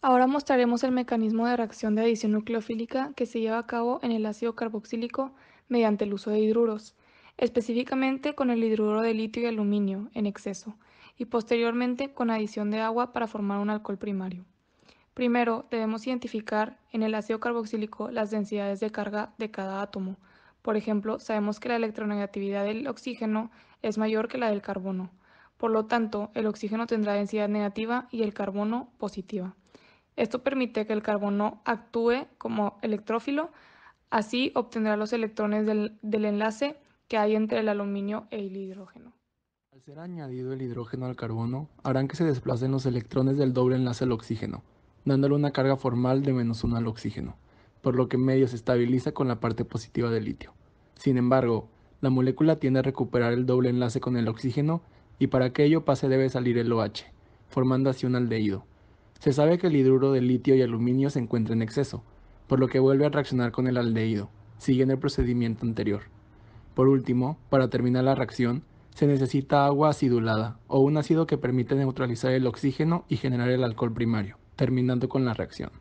Ahora mostraremos el mecanismo de reacción de adición nucleofílica que se lleva a cabo en el ácido carboxílico mediante el uso de hidruros, específicamente con el hidruro de litio y aluminio en exceso, y posteriormente con adición de agua para formar un alcohol primario. Primero, debemos identificar en el ácido carboxílico las densidades de carga de cada átomo. Por ejemplo, sabemos que la electronegatividad del oxígeno es mayor que la del carbono. Por lo tanto, el oxígeno tendrá densidad negativa y el carbono positiva. Esto permite que el carbono actúe como electrófilo, así obtendrá los electrones del, enlace que hay entre el aluminio e el hidrógeno. Al ser añadido el hidrógeno al carbono, harán que se desplacen los electrones del doble enlace al oxígeno, dándole una carga formal de menos uno al oxígeno, por lo que medio se estabiliza con la parte positiva del litio. Sin embargo, la molécula tiende a recuperar el doble enlace con el oxígeno y para que ello pase debe salir el OH, formando así un aldeído. Se sabe que el hidruro de litio y aluminio se encuentra en exceso, por lo que vuelve a reaccionar con el aldehído, siguiendo el procedimiento anterior. Por último, para terminar la reacción, se necesita agua acidulada o un ácido que permite neutralizar el oxígeno y generar el alcohol primario, terminando con la reacción.